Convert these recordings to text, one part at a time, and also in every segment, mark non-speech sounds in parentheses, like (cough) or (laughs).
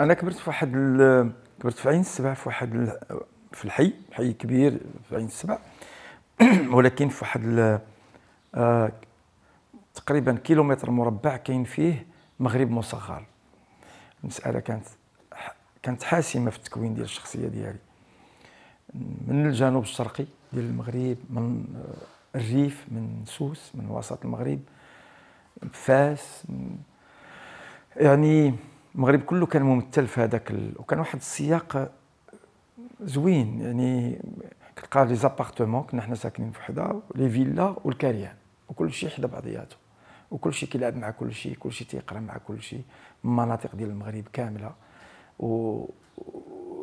انا كبرت في واحد كبرت في عين السبع في واحد في الحي حي كبير في عين السبع (clears throat) ولكن في واحد آه تقريبا كيلومتر مربع كاين فيه مغرب مصغر المساله كانت كانت حاسمه في التكوين ديال الشخصيه ديالي من الجنوب الشرقي ديال المغرب من آه، الريف من سوس من وسط المغرب فاس يعني المغرب كله كان ممثل في هذاك ال... وكان واحد السياق زوين يعني كتلقى لي زابارتمون كنا حنا ساكنين في حدا لي فيلا والكاريان وكل شيء حدا بعضياته وكل شيء كيلعب مع كل شيء كل شيء تيقرا مع كل شيء مناطق ديال المغرب كامله و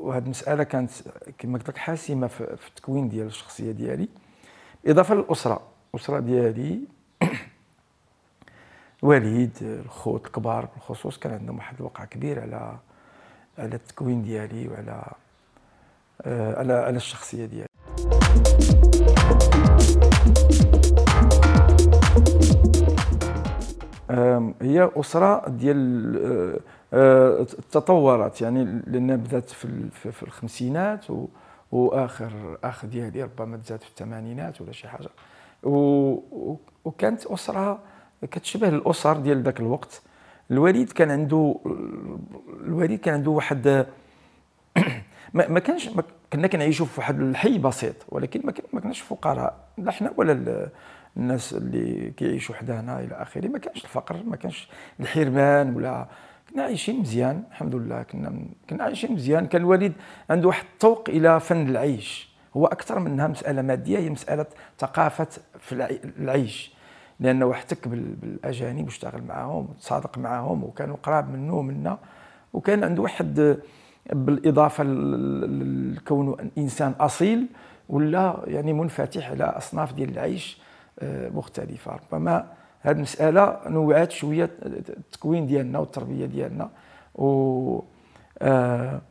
وهاد المساله كانت كما قلت لك حاسمه في التكوين ديال الشخصيه ديالي اضافه للاسره الاسره ديالي الوالد الخوت الكبار بالخصوص كان عندهم واحد الوقع كبير على على التكوين ديالي وعلى آه، على على الشخصيه ديالي هي اسره ديال آه، آه، تطورت يعني لان بدات في في الخمسينات واخر اخ ديالي ربما تزاد في الثمانينات ولا شي حاجه وكانت اسره كتشبه الاسر ديال ذاك الوقت الوالد كان عنده الوالد كان عنده واحد (clears throat) ما, ما كانش ما كنا كنعيشوا في واحد الحي بسيط ولكن ما, ما كناش فقراء لا حنا ولا الناس اللي كيعيشوا حدانا الى اخره ما كانش الفقر ما كانش الحرمان ولا كنا عايشين مزيان الحمد لله كنا كنا عايشين مزيان كان الوالد عنده واحد الطوق الى فن العيش هو اكثر منها مساله ماديه هي مساله ثقافه في العيش لانه احتك بالاجانب واشتغل معاهم وتصادق معاهم وكانوا قراب منه ومنا وكان عنده واحد بالاضافه لكونه انسان اصيل ولا يعني منفتح على اصناف ديال العيش آه، مختلفه ربما هذه المساله نوعات شويه التكوين ديالنا والتربيه ديالنا و آه،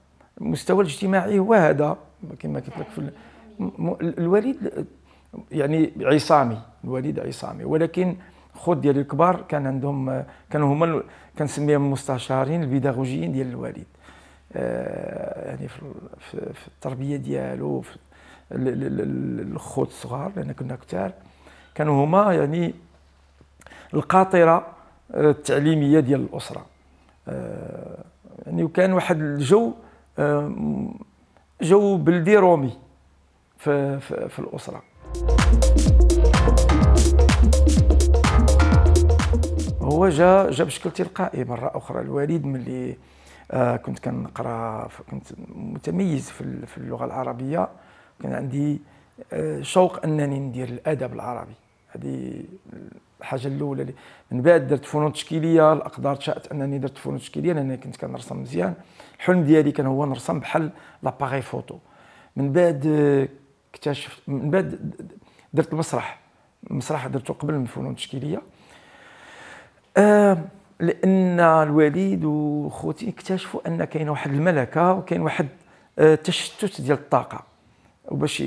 المستوى الاجتماعي هو هذا كما قلت لك الوالد يعني عصامي الوليد عصامي ولكن خود ديال الكبار كان عندهم كانوا هما كنسميهم المستشارين البيداغوجيين ديال الوالد آه، يعني في التربيه ديالو الخوت الصغار لان كنا كثار كانوا هما يعني القاطره التعليميه ديال الاسره آه، يعني وكان واحد الجو آه، جو بلدي رومي في, في, في الاسره هو جا جا بشكل تلقائي مره اخرى الوالد ملي آه كنت كنقرا كنت متميز في اللغه العربيه كان عندي آه شوق انني ندير الادب العربي هذه الحاجه الاولى اللي من بعد درت فنون تشكيليه الاقدار شاءت انني درت فنون تشكيليه لانني كنت كنرسم مزيان الحلم ديالي كان هو نرسم بحال لاباغي فوتو من بعد آه، اكتشفت من بعد درت المسرح المسرح درته قبل من الفنون التشكيليه آه لان الوالد وخوتي اكتشفوا ان كاين واحد الملكه وكاين واحد آه، تشتت ديال الطاقه وباش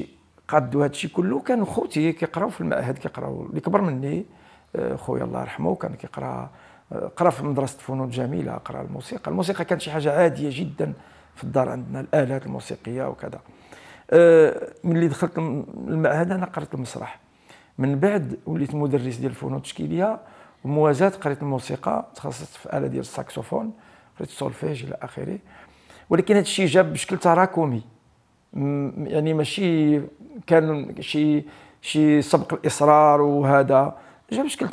قادوا هذا الشيء كله كانوا خوتي كيقراو في المعهد كيقراو اللي كبر مني آه، خويا الله يرحمه كان كيقرا آه، قرا في مدرسه فنون جميله قرا الموسيقى الموسيقى كانت شي حاجه عاديه جدا في الدار عندنا الالات الموسيقيه وكذا آه، ملي دخلت المعهد انا قريت المسرح من بعد وليت مدرس ديال الفنون التشكيليه وموازات قريت الموسيقى تخصصت في اله ديال الساكسوفون قريت السولفيج الى اخره ولكن هذا الشيء جاب بشكل تراكمي يعني ماشي كان شي شي سبق الاصرار وهذا جاب بشكل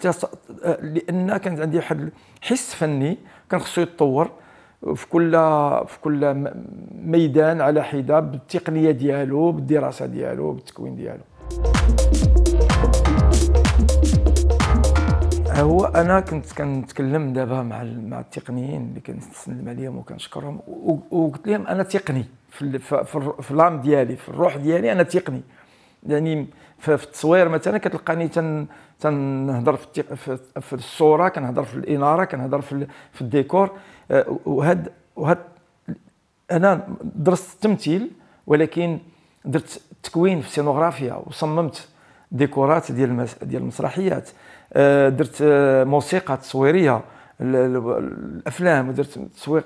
لان كانت عندي واحد حس فني كان خصو يتطور في كل في كل ميدان على حده بالتقنيه ديالو بالدراسه ديالو بالتكوين ديالو هو انا كنت كنتكلم دابا مع مع التقنيين اللي كنسلم عليهم وكنشكرهم وقلت لهم انا تقني في في, في الرام ديالي في الروح ديالي انا تقني يعني في التصوير مثلا كتلقاني تن تنهضر في, في الصوره كنهضر في الاناره كنهضر في, في الديكور أه، وهاد وهاد انا درست التمثيل ولكن درت تكوين في السينوغرافيا وصممت ديكورات ديال ديال المسرحيات أه، درت أه، موسيقى تصويريه الافلام ودرت تسويق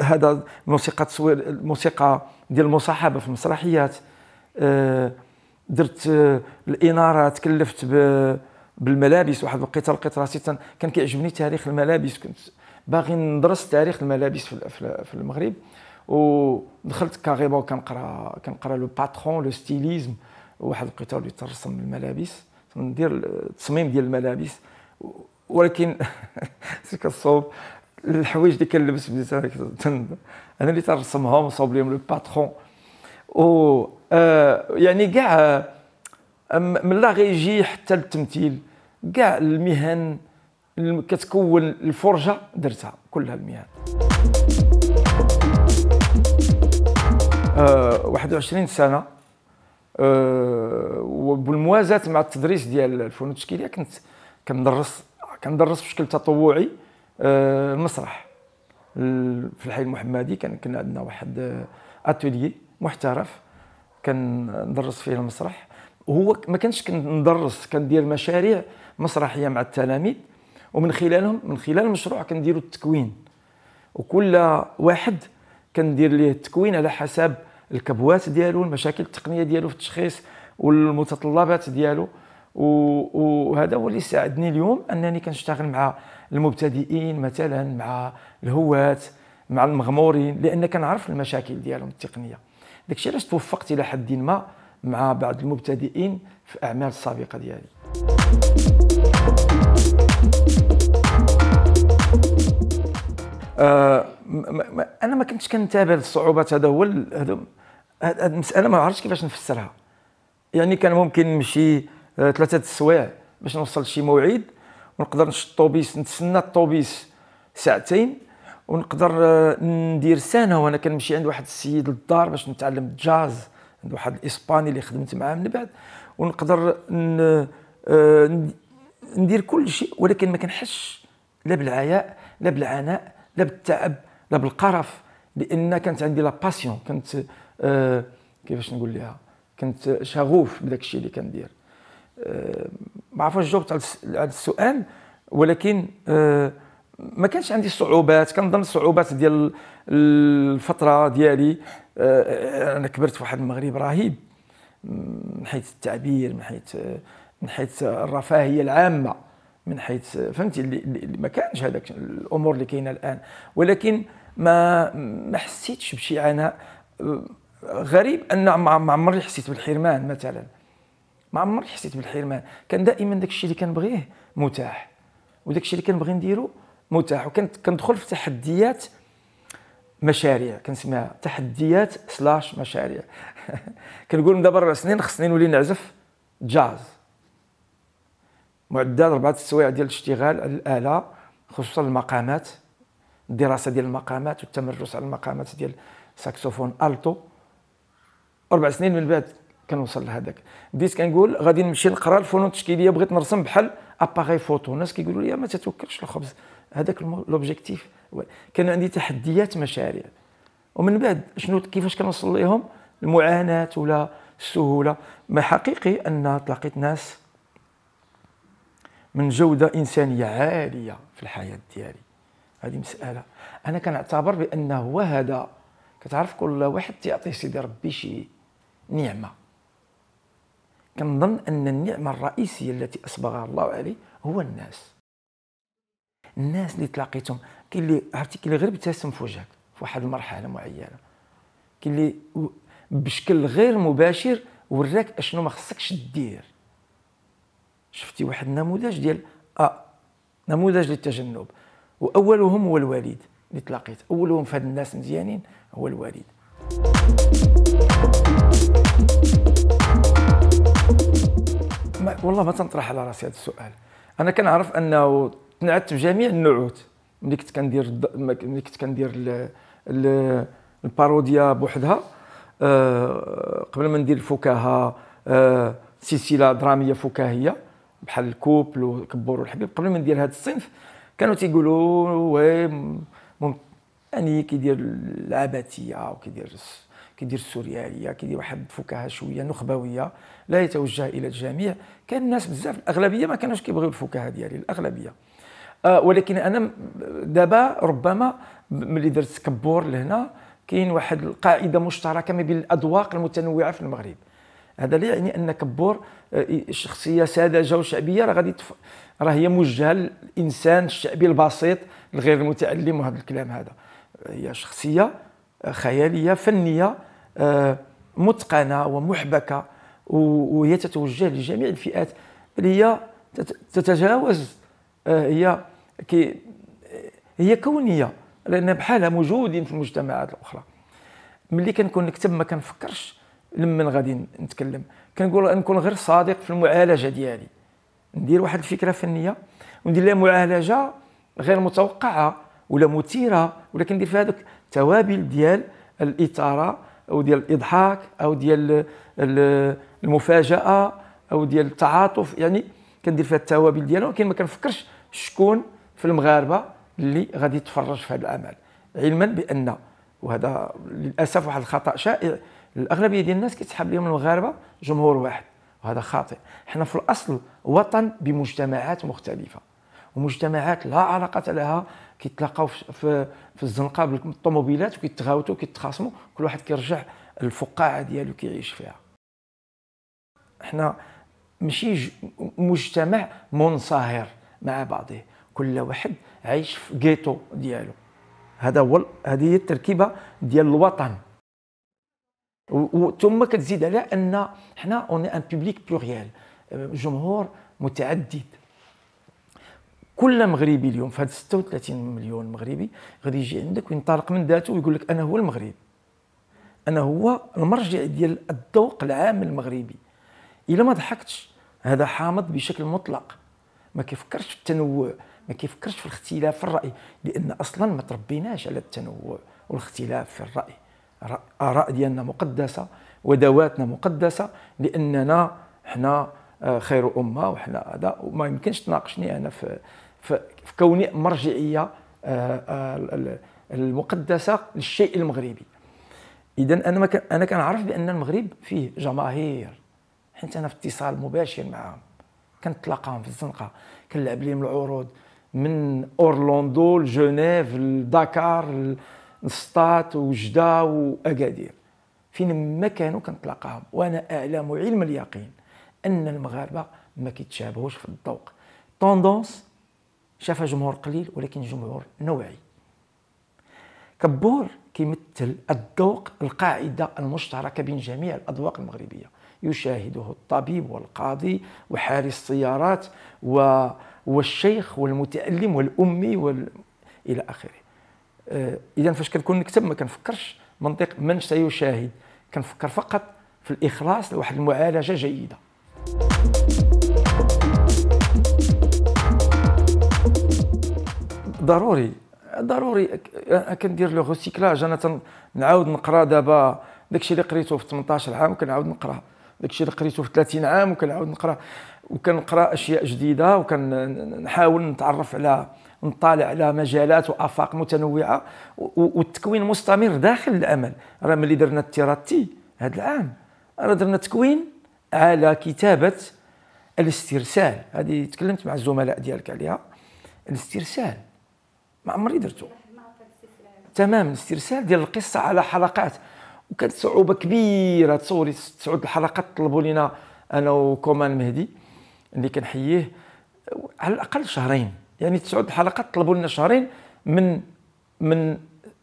هذا موسيقى تصوير الموسيقى ديال المصاحبه في المسرحيات درت آه، الاناره تكلفت بالملابس واحد الوقيته لقيت راسي كان كيعجبني تاريخ الملابس كنت باغي ندرس تاريخ الملابس في المغرب ودخلت كاريمون كنقرا كنقرا لو باترون لو ستيليزم واحد الوقيته اللي ترسم الملابس ندير التصميم ديال الملابس ولكن (laughs) سي كصوب الحوايج اللي كنلبس بديت انا اللي ترسمهم وصوب لهم لو باترون و آه، يعني كاع آه، من لا ريجي حتى للتمثيل كاع المهن كتكون الفرجه درتها كلها المهن 21 آه، سنه وبالموازاه مع التدريس ديال الفنون التشكيليه كنت كندرس كندرس بشكل تطوعي المسرح في الحي المحمدي كان كنا عندنا واحد اتولي محترف كندرس فيه المسرح هو ما كانش كندرس كندير مشاريع مسرحيه مع التلاميذ ومن خلالهم من خلال المشروع كنديروا التكوين وكل واحد كندير ليه التكوين على حسب الكبوات ديالو المشاكل التقنيه ديالو في التشخيص والمتطلبات ديالو وهذا هو اللي ساعدني اليوم انني كنشتغل مع المبتدئين مثلا مع الهواة مع المغمورين لان كنعرف المشاكل ديالهم التقنيه داكشي علاش توفقت الى حد ما مع بعض المبتدئين في الاعمال السابقه ديالي آه انا ما كنتش كنتابع الصعوبات هذا هو هذه المساله ما عرفتش كيفاش نفسرها يعني كان ممكن نمشي آه، ثلاثه السوايع باش نوصل لشي موعد ونقدر نشط الطوبيس نتسنى الطوبيس ساعتين ونقدر آه، ندير سنه وانا كنمشي عند واحد السيد للدار باش نتعلم الجاز عند واحد الاسباني اللي خدمت معاه من بعد ونقدر آه، ندير كل شيء ولكن ما كنحسش لا بالعياء لا بالعناء لا بالتعب لا بالقرف لان كانت عندي لا باسيون كنت آه، كيفاش نقول لها كنت شغوف بداك الشيء اللي كندير ما عرفتش جاوبت على السؤال ولكن آه ما كانش عندي صعوبات كنظن الصعوبات ديال الفتره ديالي آه، انا كبرت في واحد المغرب رهيب من حيث التعبير من حيث آه، من حيث الرفاهيه العامه من حيث آه، فهمتي اللي ما كانش هذاك الامور اللي كاينه الان ولكن ما ما حسيتش بشي عناء غريب ان ما عمري حسيت بالحرمان مثلا ما عمري حسيت بالحرمان كان دائما داك الشيء اللي كنبغيه متاح وداك الشيء اللي كنبغي نديرو متاح وكنت كندخل في تحديات مشاريع كنسميها تحديات سلاش مشاريع (laughs) كنقول من دابا ربع سنين خصني نولي نعزف جاز معدل ربعة السوايع ديال الاشتغال على الآلة خصوصا المقامات الدراسة ديال المقامات والتمرس على المقامات ديال ساكسوفون ألتو أربع سنين من بعد كنوصل لهذاك بديت كنقول غادي نمشي نقرا الفنون التشكيليه بغيت نرسم بحال اباغي فوتو الناس كيقولوا لي ما تتوكلش الخبز هذاك لوبجيكتيف كان عندي تحديات مشاريع ومن بعد شنو كيفاش كنوصل لهم المعاناه ولا السهوله ما حقيقي ان تلاقيت ناس من جوده انسانيه عاليه في الحياه ديالي هذه مساله انا كنعتبر بان هو هذا كتعرف كل واحد تيعطيه سيدي ربي شي نعمه كنظن ان النعمه الرئيسيه التي اسبغها الله عليه هو الناس الناس اللي تلاقيتهم كاين اللي عرفتي كاين اللي غير ابتسم في وجهك في واحد المرحله معينه كاين اللي بشكل غير مباشر وراك اشنو ما خصكش دير شفتي واحد النموذج ديال اه نموذج للتجنب واولهم هو الوالد اللي تلاقيت اولهم في هاد الناس مزيانين هو الوالد ما والله ما تنطرح على راسي هذا السؤال انا كنعرف انه تنعت بجميع النعوت ملي كنت كندير ملي كنت كندير الباروديا بوحدها آه، قبل ما ندير الفكاهه آه، سلسله دراميه فكاهيه بحال الكوبل وكبور والحبيب قبل ما ندير هذا الصنف كانوا تيقولوا وي يعني كيدير العبثيه وكيدير كيدير السورياليه كيدير واحد الفكاهه شويه نخبويه لا يتوجه الى الجميع كان الناس بزاف الاغلبيه ما كانوش كيبغيو الفكاهه ديالي الاغلبيه آه، ولكن انا دابا ربما ملي درت كبور لهنا كاين واحد القاعده مشتركه ما بين الاذواق المتنوعه في المغرب هذا لا يعني ان كبور آه، شخصيه ساذجه وشعبيه راه غادي تف... راه هي موجهه للانسان الشعبي البسيط الغير المتعلم وهذا الكلام هذا هي شخصيه آه، خياليه فنيه متقنه ومحبكه وهي تتوجه لجميع الفئات اللي هي تتجاوز هي كي هي كونيه لان بحالها موجودين في المجتمعات الاخرى ملي كنكون نكتب ما كنفكرش لمن غادي نتكلم كنقول نكون غير صادق في المعالجه ديالي ندير واحد الفكره فنيه وندير لها معالجه غير متوقعه ولا مثيره ولكن ندير فيها هذوك التوابل ديال الاثاره او ديال الاضحاك او ديال المفاجاه او ديال التعاطف يعني كندير فيها التوابل ديالها ولكن ما كنفكرش شكون في المغاربه اللي غادي يتفرج في هذا العمل علما بان وهذا للاسف واحد الخطا شائع الاغلبيه ديال الناس كيتسحب لهم المغاربه جمهور واحد وهذا خاطئ حنا في الاصل وطن بمجتمعات مختلفه ومجتمعات لا علاقه لها كيتلاقاو في في الزنقه بالطوموبيلات وكيتغاوتوا وكيتخاصموا كل واحد كيرجع الفقاعه ديالو كيعيش فيها حنا ماشي مجتمع منصهر مع بعضه كل واحد عايش في جيتو ديالو هذا هو هذه هي التركيبه ديال الوطن ثم كتزيد على ان حنا اون ان بوبليك بلوريال جمهور متعدد كل مغربي اليوم في هاد 36 مليون مغربي غادي يجي عندك وينطلق من ذاته ويقول لك انا هو المغرب انا هو المرجع ديال الذوق العام المغربي الا ما ضحكتش هذا حامض بشكل مطلق ما كيفكرش في التنوع ما كيفكرش في الاختلاف في الراي لان اصلا ما تربيناش على التنوع والاختلاف في الراي الاراء ديالنا مقدسه ودواتنا مقدسه لاننا حنا آه، خير امه وحنا هذا وما يمكنش تناقشني انا في في كوني مرجعيه آه، آه، المقدسه للشيء المغربي اذا انا انا كنعرف بان المغرب فيه جماهير حيت انا في اتصال مباشر معهم كنتلاقاهم في الزنقه كنلعب لهم العروض من اورلاندو لجنيف لداكار لسطات وجده واكادير فين ما كانوا كنتلاقاهم وانا اعلم علم اليقين ان المغاربه ما كيتشابهوش في الذوق طوندونس شافها جمهور قليل ولكن جمهور نوعي كبور كيمثل الذوق القاعده المشتركه بين جميع الاذواق المغربيه يشاهده الطبيب والقاضي وحارس السيارات و والشيخ والمتعلم والامي وال... الى اخره آه اذا فاش كنكون نكتب ما كنفكرش منطق من سيشاهد كنفكر فقط في الاخلاص لواحد المعالجه جيده ضروري ضروري كندير لو ريسيكلاج انا تنعاود نقرا دابا داكشي اللي قريته في 18 عام كنعاود نقرا داكشي اللي قريته في 30 عام وكنعاود نقرا وكنقرا اشياء جديده وكنحاول نتعرف على نطالع على مجالات وافاق متنوعه والتكوين مستمر داخل العمل راه ملي درنا التيراتي هذا العام راه درنا تكوين على كتابه الاسترسال هذه تكلمت مع الزملاء ديالك عليها الاسترسال ما عمري درته تمام الاسترسال ديال القصه على حلقات وكانت صعوبه كبيره تصوري تسعود الحلقات طلبوا لنا انا وكومان مهدي اللي كنحييه على الاقل شهرين يعني تسعود الحلقات طلبوا لنا شهرين من من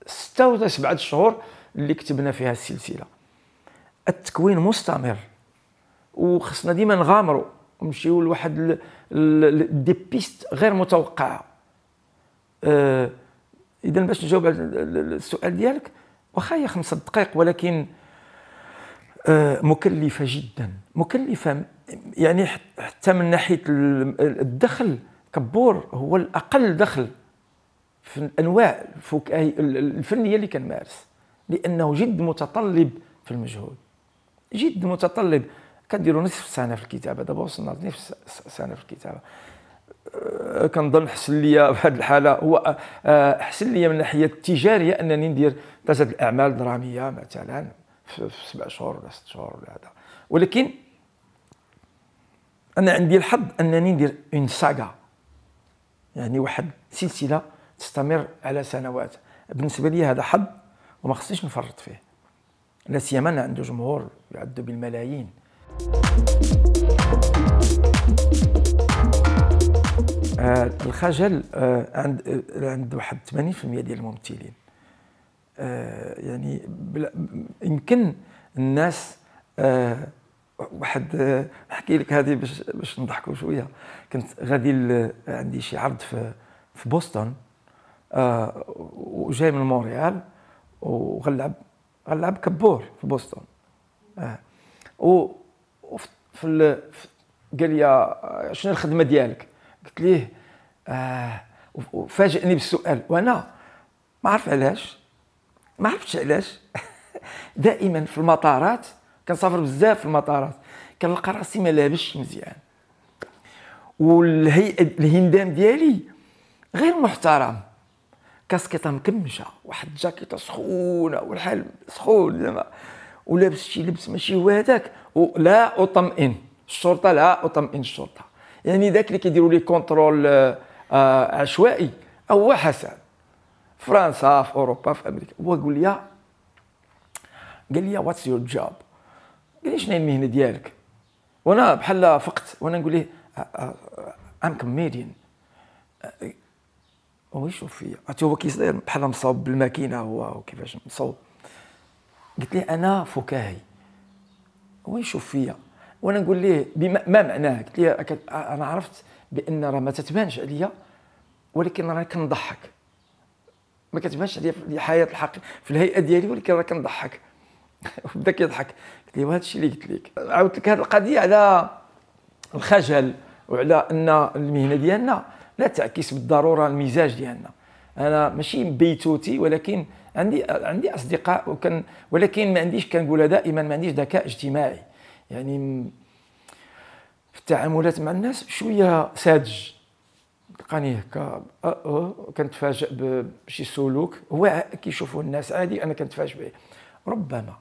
ستة ولا سبعة شهور اللي كتبنا فيها السلسلة التكوين مستمر وخصنا ديما نغامروا ونمشيو لواحد دي بيست غير متوقعة أه اذا باش نجاوب على السؤال ديالك واخا هي خمسة دقائق ولكن آه، مكلفة جدا مكلفة يعني حتى من ناحيه الدخل كبور هو الاقل دخل في الانواع الفكاهي الفنيه اللي كنمارس لانه جد متطلب في المجهود جد متطلب كنديروا نصف سنه في الكتابه دابا وصلنا لنصف سنه في الكتابه أه، كنظن حسن ليا في (laughs) هذه الحاله هو أه، حسن ليا من الناحيه التجاريه انني ندير ثلاثه الاعمال دراميه مثلا في سبع شهور ولا ست شهور ولا هذا ولكن انا عندي الحظ انني ندير اون ساغا يعني واحد سلسله تستمر على سنوات بالنسبه لي هذا حظ وما خصنيش نفرط فيه لا سيما انا عنده جمهور يعد بالملايين آه الخجل آه عند آه عند واحد 80% ديال الممثلين آه يعني يمكن الناس آه واحد نحكي لك هذه باش باش نضحكوا شويه كنت غادي عندي شي عرض في في بوسطن آه وجاي من مونريال وغنلعب غنلعب كبور في بوسطن آه و في قال لي آه، شنو الخدمه ديالك قلت ليه آه وفاجئني بالسؤال وانا ما عرف علاش ما عرفتش علاش (laughs) دائما في المطارات كنسافر بزاف في المطارات كنلقى راسي ما لابسش مزيان والهيئه الهندام ديالي غير محترم كاسكيطه مكمشه واحد الجاكيطه سخونه والحال سخون زعما ولابس شي لبس ماشي هو هذاك ولا اطمئن الشرطه لا اطمئن الشرطه يعني ذاك اللي كيديروا لي كونترول آه،, آه عشوائي هو حسن فرنسا في اوروبا في امريكا هو قال لي قال لي واتس يور جوب قال لي شنو المهنه ديالك وانا بحال فقت وانا نقول له ام كوميديان أه، هو يشوف فيا حتى هو كيصير بحال مصاوب بالماكينه هو وكيفاش مصوب قلت له انا فكاهي هو يشوف فيا وانا نقول له ما معناه قلت له انا عرفت بان راه ما تتبانش عليا ولكن راه كنضحك ما كتبانش عليا في الحياه الحقيقيه في الهيئه ديالي ولكن راه كنضحك (laughs) بدا كيضحك قلت لهم هذا الشيء اللي قلت لك عاودت لك هذه القضيه على الخجل وعلى ان المهنه ديالنا لا تعكس بالضروره المزاج ديالنا انا ماشي بيتوتي ولكن عندي عندي اصدقاء وكان ولكن ما عنديش كنقولها دائما ما عنديش ذكاء اجتماعي يعني في التعاملات مع الناس شويه ساذج تلقاني هكا أه، أه، كنتفاجئ بشي سلوك هو كيشوفوه الناس عادي انا كنتفاجئ به ربما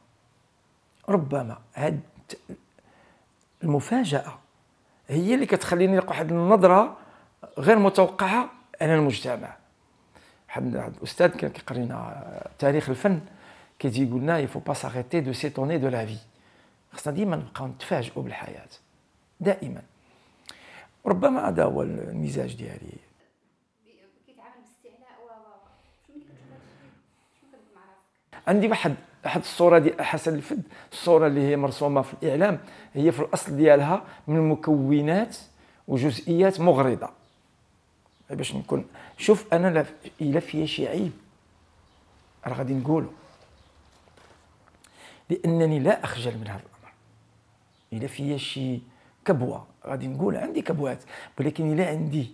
ربما هاد المفاجاه هي اللي كتخليني نلقى واحد النظره غير متوقعه على المجتمع واحد الاستاذ كان كيقرينا تاريخ الفن كيجي يقول لنا يفو با ساريتي دو سيتوني دو لا في خصنا ديما نبقاو نتفاجئوا بالحياه دائما ربما هذا هو المزاج ديالي عندي واحد احد الصوره ديال حسن الفد الصوره اللي هي مرسومه في الاعلام هي في الاصل ديالها من مكونات وجزئيات مغرضه باش نكون شوف انا الا فيا شي عيب راه غادي نقوله لانني لا اخجل من هذا الامر الا فيا شي كبوه غادي نقول عندي كبوات ولكن الا عندي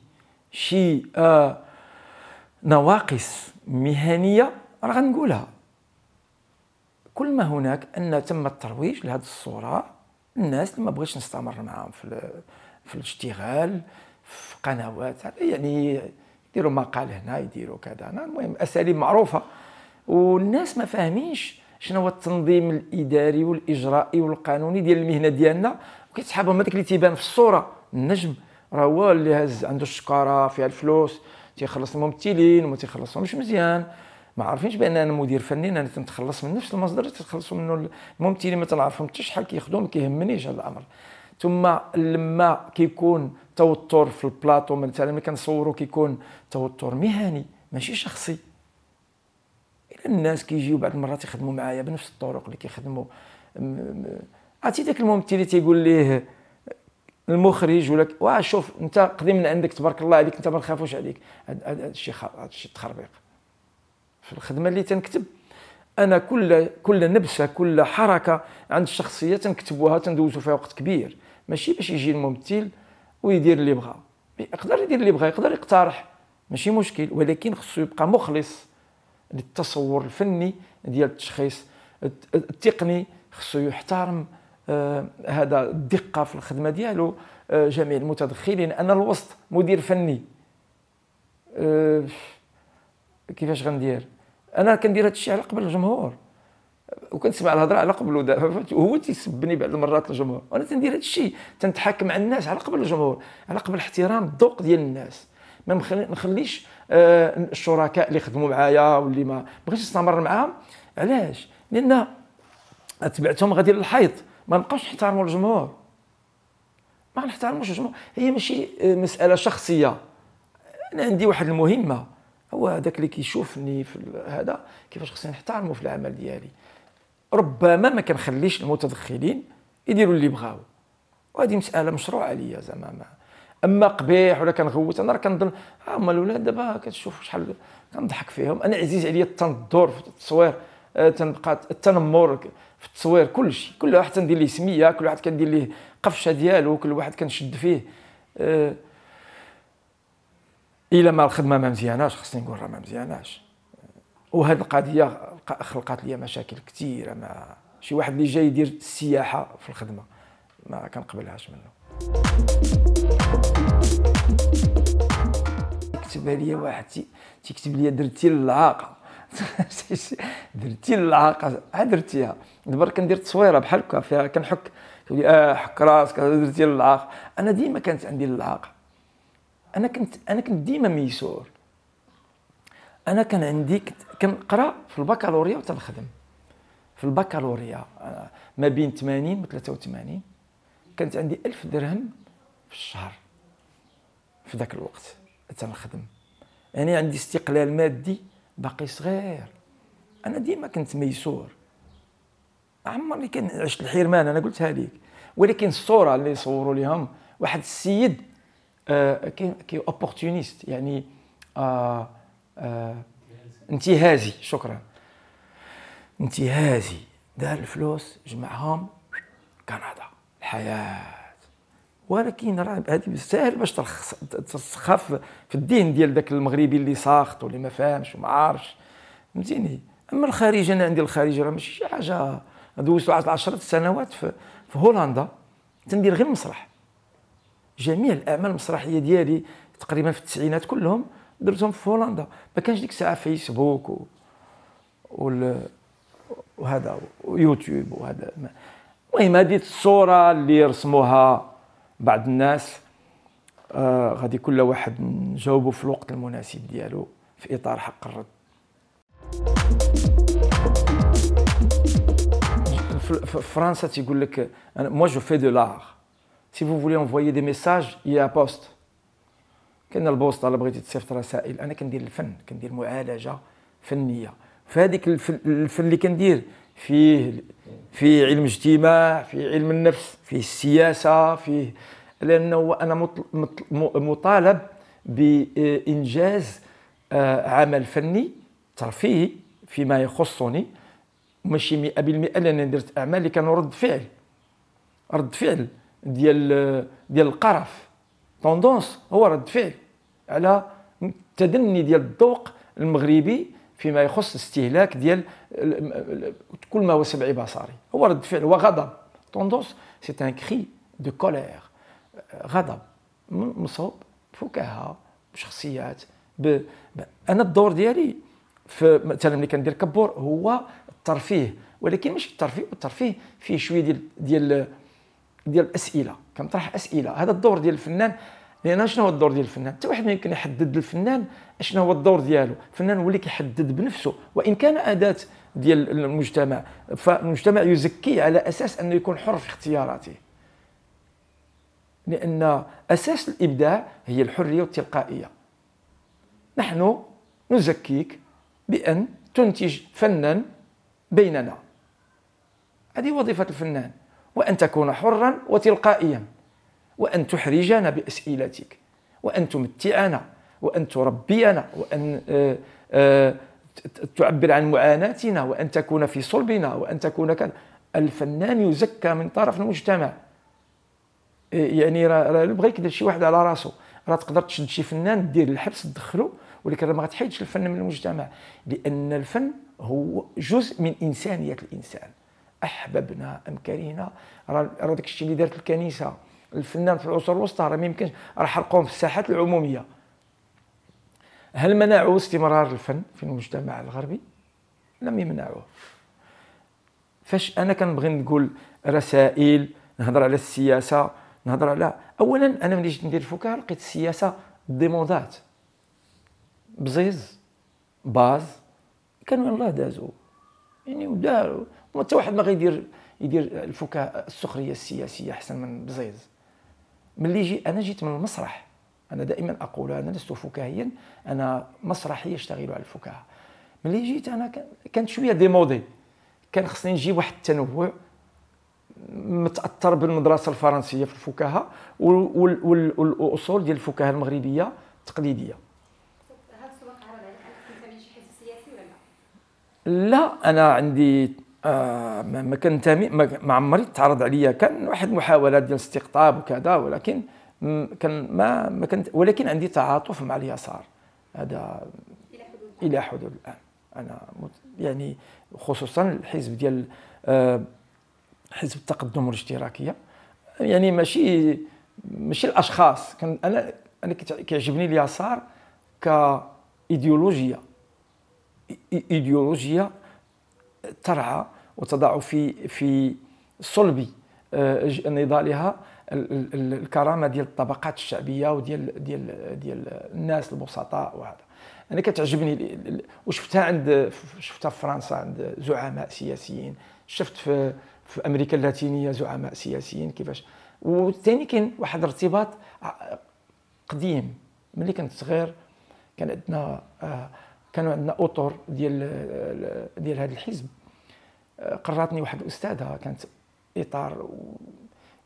شي آه نواقص مهنيه راه غنقولها كل ما هناك ان تم الترويج لهذه الصوره الناس اللي ما بغيتش نستمر معاهم في في الاشتغال في قنوات يعني يديروا مقال هنا يديروا كذا هنا المهم اساليب معروفه والناس ما فاهمينش شنو هو التنظيم الاداري والاجرائي والقانوني ديال المهنه ديالنا وكيتسحابهم هذاك اللي تيبان في الصوره النجم راه هو اللي هز عنده الشكاره فيها الفلوس تيخلص الممثلين وما تيخلصهمش مزيان ما عارفينش بان انا مدير فني انا تنتخلص من نفس المصدر تتخلصوا منه الممثلين ما تنعرفهم حتى شحال كيخدموا ما كيهمنيش هذا الامر ثم لما كيكون توتر في البلاطو مثلا ملي كنصوروا كيكون توتر مهني ماشي شخصي الناس كيجيو بعض المرات يخدموا معايا بنفس الطرق اللي كيخدموا عرفتي ذاك الممثل اللي تيقول ليه المخرج ولا واه شوف انت قديم من عندك تبارك الله عليك انت ما نخافوش عليك هذا الشيء هذا الشيء تخربيق في الخدمه اللي تنكتب انا كل كل نبسه كل حركه عند الشخصيه تنكتبوها تندوزو فيها وقت كبير ماشي باش يجي الممثل ويدير اللي بغا يقدر يدير اللي بغا يقدر يقترح ماشي مشكل ولكن خصو يبقى مخلص للتصور الفني ديال التشخيص التقني خصو يحترم آه هذا الدقه في الخدمه ديالو آه جميع المتدخلين انا الوسط مدير فني آه كيفاش غندير انا كندير هذا الشيء على قبل الجمهور وكنسمع الهضره على قبل دابا هو تيسبني بعض المرات الجمهور وانا تندير هذا الشيء تنتحك مع الناس على قبل الجمهور على قبل احترام الذوق ديال الناس ما نخليش آه، الشركاء اللي خدموا معايا واللي ما بغيتش نستمر معاهم علاش لان تبعتهم غادي للحيط ما نبقاوش نحترموا الجمهور ما نحترموش الجمهور هي ماشي آه، مساله شخصيه انا عندي واحد المهمه هو هذاك اللي كيشوفني في هذا كيفاش خصني نحترمه في العمل ديالي ربما ما كنخليش المتدخلين يديروا اللي بغاو وهذه مساله مشروعه ليا زعما ما اما قبيح ولا كنغوت انا راه كنظن هما آه، الاولاد دابا كتشوف شحال كنضحك فيهم انا عزيز عليا التنظر في التصوير آه، تنبقى التنمر في التصوير كلشي كل واحد تندير ليه سميه كل واحد كندير ليه قفشه ديالو كل واحد كنشد فيه أه الا ما الخدمه ما مزياناش خصني نقول راه ما مزياناش وهذه القضيه خلقت لي مشاكل كثيره مع شي واحد اللي جاي يدير السياحه في الخدمه ما كنقبلهاش منه كتب لي واحد تيكتب لي درتي العاقه (laughs) درتي العاقه عاد درتيها دابا كندير تصويره بحال هكا فيها كنحك تقول لي اه حك راسك درتي العاقه انا ديما كانت عندي اللعاقه انا كنت انا كنت ديما ميسور انا كان عندي كنقرا في البكالوريا وتنخدم في البكالوريا ما بين 80 و 83 كانت عندي 1000 درهم في الشهر في ذاك الوقت تنخدم يعني عندي استقلال مادي باقي صغير انا ديما كنت ميسور عمرني كان عشت الحرمان انا قلتها لك ولكن الصوره اللي صوروا لهم واحد السيد كاين آه، كي اوبورتونيست يعني آه آه انتهازي شكرا انتهازي دار الفلوس جمعهم كندا الحياه ولكن راه هذه ساهل باش تسخف ترسخها في الذهن ديال ذاك المغربي اللي ساخط واللي ما فاهمش وما عارفش فهمتيني اما الخارج انا عندي الخارج راه ماشي شي حاجه دوزت 10 سنوات في, في هولندا تندير غير مسرح جميع الاعمال المسرحيه ديالي تقريبا في التسعينات كلهم درتهم في هولندا ما كانش ديك الساعه فيسبوك و... وال... وهذا ويوتيوب وهذا المهم هذه الصوره اللي رسموها بعض الناس آه غادي كل واحد نجاوبه في الوقت المناسب ديالو في اطار حق الرد في فرنسا تيقول لك موا جو في دو لار Si vous voulez envoyer des messages, il y a un poste. كاين البوسطه الا بغيتي تصيفط رسائل انا كندير الفن كندير معالجه فنيه فهذيك الفن اللي كندير فيه فيه علم اجتماع فيه علم النفس فيه السياسه فيه لانه انا مطالب بانجاز آه، عمل فني ترفيهي فيما يخصني ماشي 100% لانني درت اعمال اللي كانوا رد فعل رد فعل ديال ديال القرف توندونس هو رد فعل على التدني ديال الذوق المغربي فيما يخص استهلاك ديال كل ما هو سبعي بصري هو رد فعل وغضب توندونس سي ان كري دو كولير غضب مصوب فكاهه بشخصيات ب... ب... انا الدور ديالي في مثلا ملي كندير كبور هو الترفيه ولكن ماشي الترفيه الترفيه فيه شويه ديال ديال ديال الاسئله كنطرح اسئله هذا الدور ديال الفنان لان شنو هو الدور ديال الفنان حتى واحد ما يمكن يحدد الفنان شنو هو الدور ديالو الفنان هو اللي كيحدد بنفسه وان كان اداه ديال المجتمع فالمجتمع يزكيه على اساس انه يكون حر في اختياراته لان اساس الابداع هي الحريه والتلقائيه نحن نزكيك بان تنتج فنا بيننا هذه وظيفه الفنان وأن تكون حرا وتلقائيا وأن تحرجنا بأسئلتك وأن تمتعنا وأن تربينا وأن آه، آه، تعبر عن معاناتنا وأن تكون في صلبنا وأن تكون كذا الفنان يزكى من طرف المجتمع آه، يعني راه بغا يكذب شي واحد على راسه راه تقدر تشد شي فنان دير الحبس تدخلو ولكن ما غتحيدش الفن من المجتمع لان الفن هو جزء من انسانيه الانسان احببنا ام كرهنا راه داك الشيء اللي دارت الكنيسه الفنان في العصور الوسطى راه ما يمكنش راه حرقوهم في الساحات العموميه هل منعوا استمرار الفن في المجتمع الغربي لم يمنعوه فاش انا كنبغي نقول رسائل نهضر على السياسه نهضر على اولا انا ملي جيت ندير الفكاهه لقيت السياسه ديموندات بزيز باز كانوا الله دازوا يعني وداروا حتى واحد ما غيدير يدير الفكاهه السخريه السياسيه احسن من بزيز ملي جي انا جيت من المسرح انا دائما اقول انا لست فكاهيا انا مسرحي يشتغل على الفكاهه ملي جيت انا كانت شويه ديمودي كان خصني نجيب واحد التنوع متاثر بالمدرسه الفرنسيه في الفكاهه والاصول ديال الفكاهه المغربيه التقليديه لا انا عندي آه ما كنتمي ما عمري تعرض عليا كان واحد محاولات ديال استقطاب وكذا ولكن كان ما ما كنت ولكن عندي تعاطف مع اليسار هذا الى حدود الى حدود الان انا يعني خصوصا الحزب ديال آه حزب التقدم والاشتراكيه يعني ماشي ماشي الاشخاص كان انا انا كيعجبني اليسار كايديولوجيا ايديولوجيا ترعى وتضع في في صلب آه، نضالها الكرامه ديال الطبقات الشعبيه وديال ديال ديال الناس البسطاء وهذا انا كتعجبني وشفتها عند شفتها في فرنسا عند زعماء سياسيين شفت في في امريكا اللاتينيه زعماء سياسيين كيفاش وثاني كاين واحد الارتباط آه، قديم ملي كنت صغير كان عندنا آه، كانوا عندنا اطر ديال ديال هذا الحزب قراتني واحد الاستاذه كانت اطار و...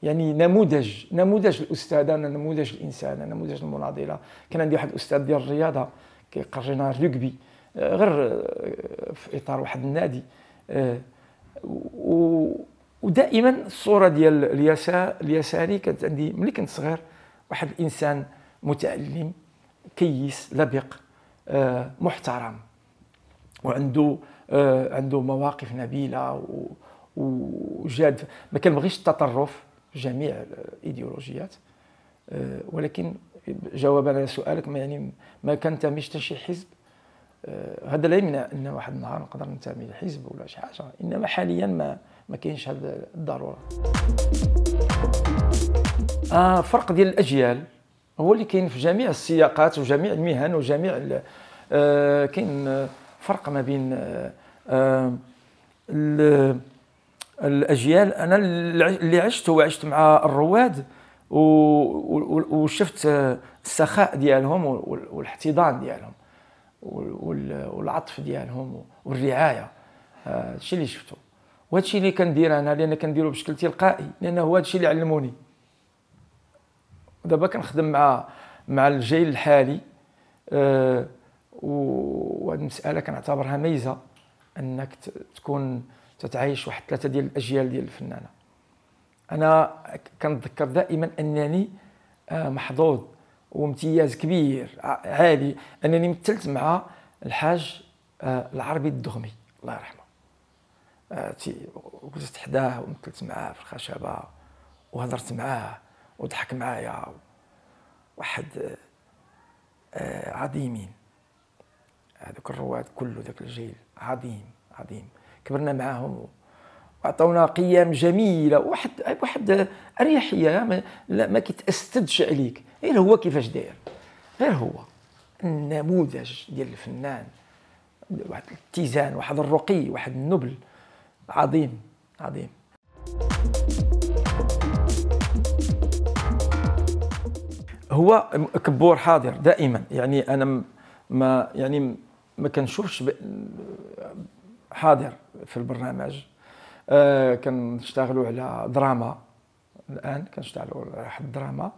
يعني نموذج نموذج الاستاذه نموذج الانسان نموذج المناضله كان عندي واحد الاستاذ ديال الرياضه كيقرينا الركبي آه، غير آه، في اطار واحد النادي آه، و... ودائما الصوره ديال اليساري كانت عندي ملي كنت صغير واحد الانسان متعلم كيس لبق محترم وعنده آه، عنده مواقف نبيله وجاد ما كنبغيش التطرف جميع الايديولوجيات آه، ولكن جوابا على سؤالك ما يعني ما كنتميش حتى شي حزب آه، هذا لا يمنع ان واحد النهار نقدر ننتمي لحزب ولا شي حاجه انما حاليا ما ما كاينش هذا الضروره آه فرق ديال الاجيال هو اللي كاين في جميع السياقات وجميع المهن وجميع آه كاين آه فرق ما بين آه، آه، الاجيال انا اللي عشته وعشت مع الرواد وشفت آه، السخاء ديالهم والاحتضان ديالهم والعطف ديالهم والرعايه هادشي اللي شفته وهادشي اللي كندير انا لان كنديرو بشكل تلقائي لانه هو هادشي اللي علموني دابا كنخدم مع مع الجيل الحالي أه وهذه المساله كنعتبرها ميزه انك تكون تتعايش واحد ثلاثه ديال الاجيال ديال الفنانه انا كنتذكر دائما انني آه، محظوظ وامتياز كبير عالي انني مثلت مع الحاج آه، العربي الدغمي الله يرحمه آه، وجلست حداه ومثلت معاه في الخشبه وهضرت معاه وضحك معايا واحد عظيمين هذوك الرواد كله ذاك الجيل عظيم عظيم كبرنا معاهم وعطونا قيم جميله واحد واحد اريحيه ما, ما كيتاستدش عليك غير هو كيفاش داير غير هو النموذج ديال الفنان واحد الاتزان واحد الرقي واحد النبل عظيم عظيم هو كبور حاضر دائما يعني انا ما يعني ما كنشوفش حاضر في البرنامج آه كنشتغلوا على دراما الان كنشتغلوا على واحد الدراما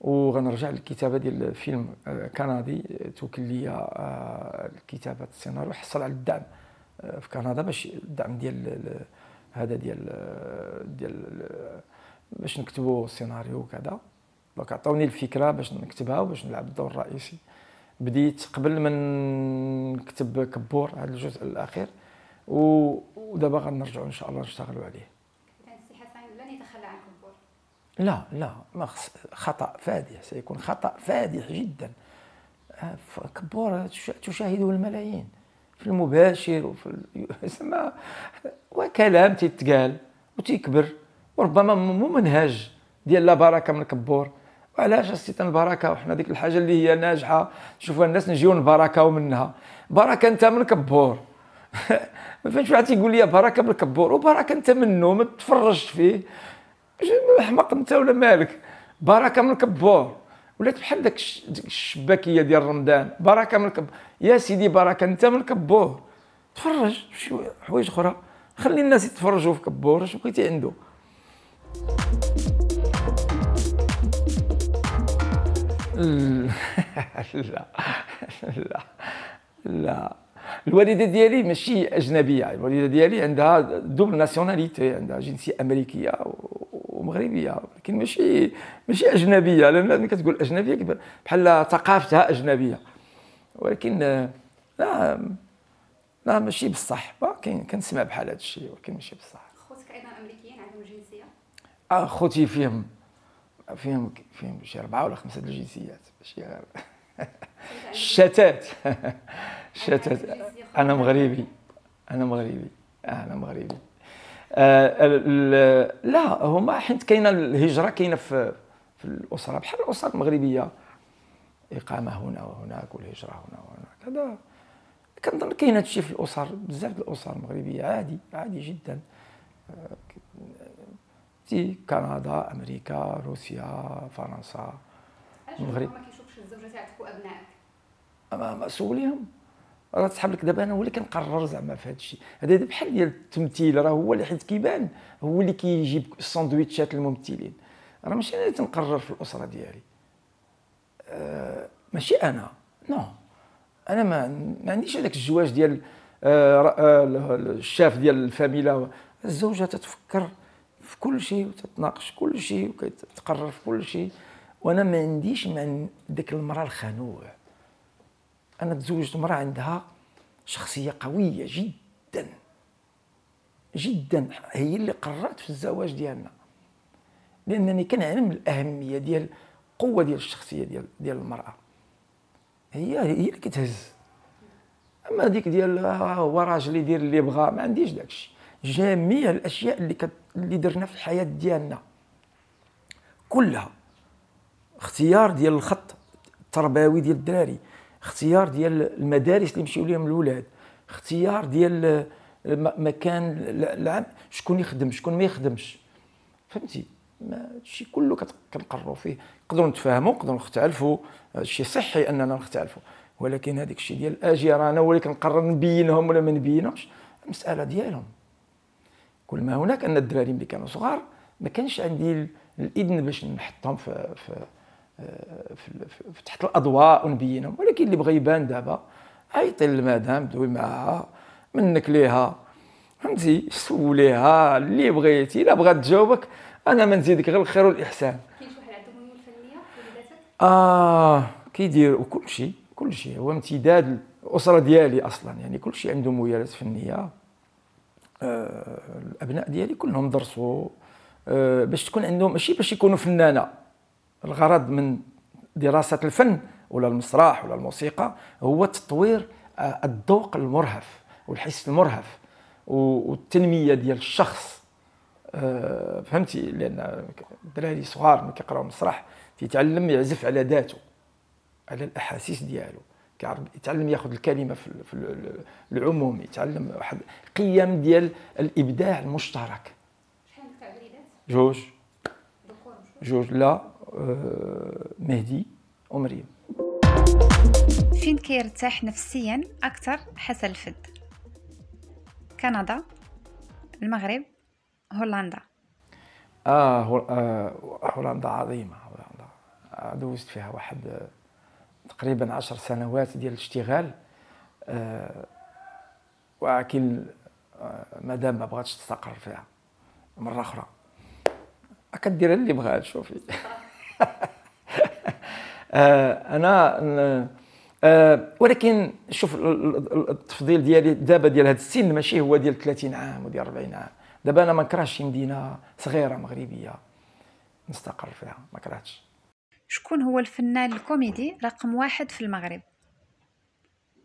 وغنرجع للكتابه ديال فيلم آه، كندي توكل ليا آه، الكتابه السيناريو حصل على الدعم آه، في كندا باش الدعم ديال هذا ديال ديال باش نكتبوا السيناريو وكذا دونك عطاوني الفكره باش نكتبها وباش نلعب الدور الرئيسي بديت قبل ما نكتب كبور هذا الجزء الاخير ودابا غنرجعوا ان شاء الله نشتغلوا عليه لا لا ما خص خطا فادح سيكون خطا فادح جدا آه، كبور تشاهده الملايين في المباشر وفي ال... (laughs) وكلام تيتقال وتيكبر وربما مو منهج ديال لا بركه من كبور وعلاش حسيت البركه وحنا ديك الحاجه اللي هي ناجحه شوفوا الناس نجيو البركه منها بركه انت من الكبور (laughs) ما فهمتش واحد تيقول لي بركه بالكبور وبركه انت منه ما تفرجش فيه احمق انت ولا مالك بركه من الكبور ولات بحال داك الشباكيه ديال رمضان بركه من الكبور يا سيدي بركه انت من الكبور تفرج شي حوايج اخرى خلي الناس يتفرجوا في كبور اش بغيتي عنده لا (laughs) لا لا الوالده ديالي ماشي اجنبيه الوالده ديالي عندها دوبل ناسيوناليتي عندها جنسيه امريكيه ومغربيه ولكن ماشي ماشي اجنبيه لان ملي كتقول اجنبيه بحال ثقافتها اجنبيه ولكن آه، لا لا ماشي بصح كاين كنسمع بحال هذا الشيء ولكن ماشي بصح خوتك ايضا امريكيين عندهم جنسيه اه خوتي فيهم فيهم فيهم شي اربعه ولا خمسه د الجنسيات ماشي غير الشتات (laughs) (laughs) الشتات انا مغربي انا مغربي آه، انا مغربي آه، لا هما حيت كاينه الهجره كاينه في في الاسره بحال الاسر المغربيه اقامه هنا وهناك والهجره هنا وهناك هذا كنظن كاين هادشي في الاسر بزاف د الاسر المغربيه عادي عادي جدا آه، تي كندا امريكا روسيا فرنسا المغرب ما كيشوفش الزوجه تاعتك وابنائك اما مسؤوليهم راه تسحب لك دابا انا هو اللي كنقرر زعما في هذا الشيء هذا بحال ديال التمثيل راه هو اللي حيت كيبان هو اللي كيجيب الساندويتشات الممثلين راه ماشي انا اللي تنقرر في الاسره ديالي أه ماشي انا نو انا ما, ما عنديش هذاك الزواج ديال أه, أه، الشاف ديال الفاميله الزوجه تتفكر في كل شيء وتتناقش في كل شيء وكتقرر في كل شيء وانا ما عنديش مع ديك المراه الخنوع انا تزوجت مراه عندها شخصيه قويه جدا جدا هي اللي قررت في الزواج ديالنا لانني كنعلم الاهميه ديال القوه ديال الشخصيه ديال ديال المراه هي هي اللي كتهز اما ديك ديال آه، هو راجل يدير اللي بغا ما عنديش داكشي جميع الاشياء اللي كت اللي درنا في الحياه ديالنا كلها اختيار ديال الخط التربوي ديال الدراري اختيار ديال المدارس اللي مشيو ليهم الاولاد اختيار ديال مكان العام شكون يخدم شكون ما يخدمش فهمتي هادشي كله كنقرروا فيه نقدروا نتفاهموا نقدروا نختلفوا هادشي صحي اننا نختلفوا ولكن هذاك الشيء ديال اجي رانا اللي كنقرر نبينهم ولا ما نبينهمش المساله ديالهم كل ما هناك ان الدراري ملي كانوا صغار ما كانش عندي الاذن باش نحطهم في في, في, في, في تحت الاضواء ونبينهم ولكن اللي بغى يبان دابا عيط طيب للمدام دوي معاها منك ليها فهمتي سوليها اللي بغيتي الا بغات تجاوبك انا ما نزيدك غير الخير والاحسان كاين شي واحد عنده فنيه اه كيدير وكل شيء كل شيء هو امتداد الاسره ديالي اصلا يعني كل شيء عنده ميولات فنيه الابناء ديالي كلهم درسوا آه، باش تكون عندهم ماشي باش يكونوا فنانه الغرض من دراسه الفن ولا المسرح ولا الموسيقى هو تطوير آه، الذوق المرهف والحس المرهف والتنميه ديال الشخص آه، فهمتي لان الدراري صغار ملي كيقراو المسرح تيتعلم يعزف على ذاته على الاحاسيس ديالو كعربي يتعلم ياخذ الكلمه في, في العموم يتعلم واحد قيم ديال الابداع المشترك جوج جوج لا آه، مهدي ومريم فين كيرتاح نفسيا اكثر حسن الفد كندا المغرب هولندا اه, آه، هولندا عظيمه هولندا آه، دوزت فيها واحد تقريبا عشر سنوات ديال الاشتغال آه، ولكن آه، مدام ما بغاتش تستقر فيها مره اخرى كدير اللي بغات شوفي (laughs) آه، انا ولكن شوف التفضيل ديالي دابا ديال هذا السن ماشي هو ديال 30 عام وديال 40 عام دابا انا ما نكرهش شي مدينه صغيره مغربيه نستقر فيها ما كرهتش شكون هو الفنان الكوميدي رقم واحد في المغرب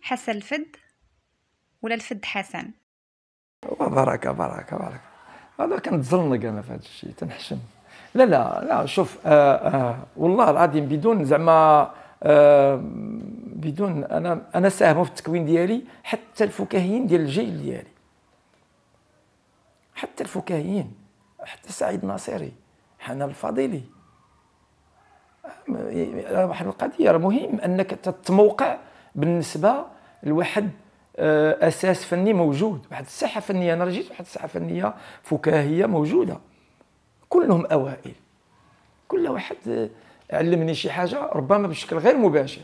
حسن الفد ولا الفد حسن بركه بركه بركه هذا كنتزنق انا في هذا الشيء تنحشم لا لا لا شوف آه آه والله العظيم بدون زعما آه بدون انا انا ساهموا في التكوين ديالي حتى الفكاهيين ديال الجيل ديالي حتى الفكاهيين حتى سعيد ناصري حنان الفضيلي واحد القضيه راه مهم انك تتموقع بالنسبه لواحد آه، اساس فني موجود واحد الساحه فنيه انا رجيت واحد الساحه فنيه فكاهيه موجوده كلهم اوائل كل واحد آه، علمني شي حاجه ربما بشكل غير مباشر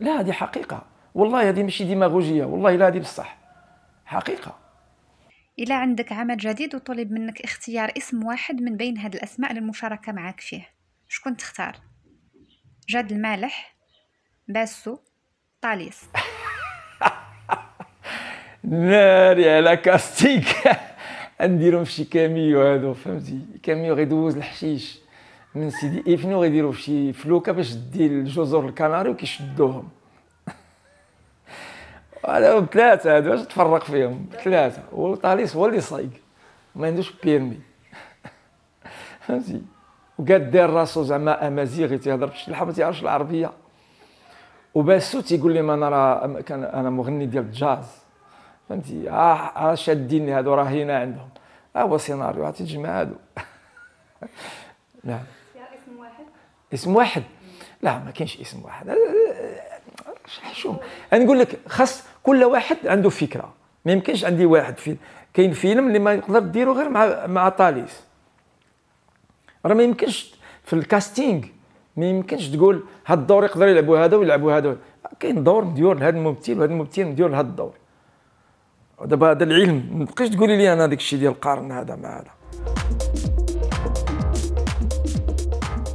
لا هذه حقيقه والله هذه ماشي ديماغوجيه والله لا هذه بصح حقيقه إلا عندك عمل جديد وطلب منك اختيار اسم واحد من بين هاد الأسماء للمشاركة معك فيه شكون تختار جاد المالح باسو طاليس (laughs) ناري على كاستيك (laughs) نديرهم فشي كاميو هادو فهمتي كاميو غيدوز الحشيش من سيدي افنو غيديرو فشي فلوكه باش دير الجزر الكناري وكيشدوهم هذا بثلاثه هادو اش تفرق فيهم بثلاثه والطاليس هو اللي صايق ما عندوش بيرمي (laughs) فهمتي وقاد دار راسو زعما امازيغي تيهضر بشي الحال ما تيعرفش العربيه وباسو تيقول لي ما انا راه كان انا مغني ديال الجاز فهمتي اه شادين آه، شاديني هادو راه هنا عندهم ها آه، هو سيناريو تيجمع هادو (laughs) نعم اسم واحد اسم واحد لا ما كاينش اسم واحد شوف نقول لك خاص كل واحد عنده فكره ما يمكنش عندي واحد في كاين فيلم اللي ما يقدر ديرو غير مع مع طاليس راه ما يمكنش في الكاستينغ ما يمكنش تقول هاد الدور يقدر يلعبوا هذا ويلعبوا هذا كاين دور مديور لهذا الممثل وهذا الممثل مديور لهذا الدور دابا هذا العلم ما تبقيش تقولي لي انا داك الشيء ديال القرن هذا مع هذا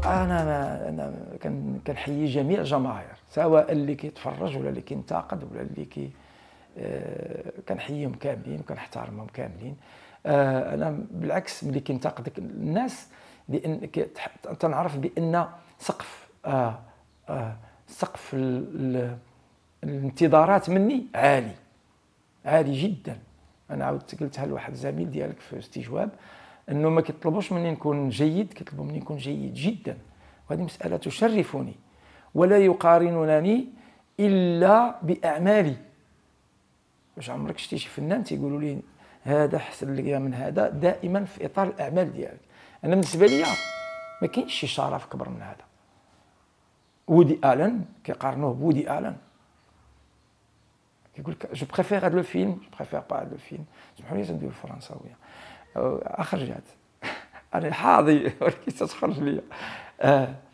انا انا انا كنحيي جميع الجماهير سواء اللي كيتفرج ولا اللي كينتقد ولا اللي كي آه، كنحييهم كاملين وكنحترمهم كاملين آه، انا بالعكس ملي كينتقد الناس لان تنعرف بان سقف آه، سقف الانتظارات مني عالي عالي جدا انا عاودت قلتها لواحد الزميل ديالك في استجواب انه ما كيطلبوش مني نكون جيد كيطلبوا مني نكون جيد جدا وهذه مساله تشرفني ولا يقارنونني الا باعمالي واش عمرك شتي شي فنان تيقولوا لي هذا احسن لك من هذا دائما في اطار الاعمال ديالك انا بالنسبه لي ما كاينش شي شرف كبر من هذا وودي الن كيقارنوه بودي الن كيقول لك جو بريفير هذا لو فيلم جو بريفير با هذا لو فيلم سمحوا لي تندوي الفرنساويه اخرجت (laughs) انا حاضي ولكن تتخرج لي آه